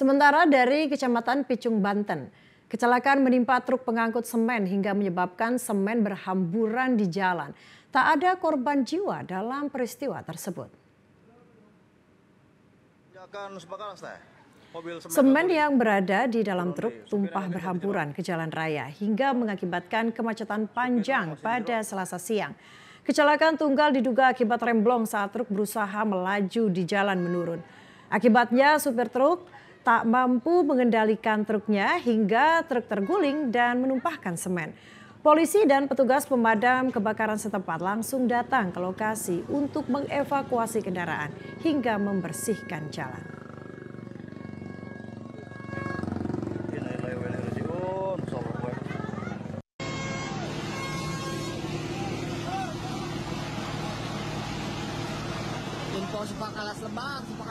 Sementara dari Kecamatan Picung, Banten, kecelakaan menimpa truk pengangkut semen hingga menyebabkan semen berhamburan di jalan. Tak ada korban jiwa dalam peristiwa tersebut. Semen yang berada di dalam truk tumpah berhamburan ke jalan raya hingga mengakibatkan kemacetan panjang pada selasa siang. Kecelakaan tunggal diduga akibat remblong saat truk berusaha melaju di jalan menurun. Akibatnya supir truk tak mampu mengendalikan truknya hingga truk terguling dan menumpahkan semen. Polisi dan petugas pemadam kebakaran setempat langsung datang ke lokasi untuk mengevakuasi kendaraan hingga membersihkan jalan. Info sebab, lebat,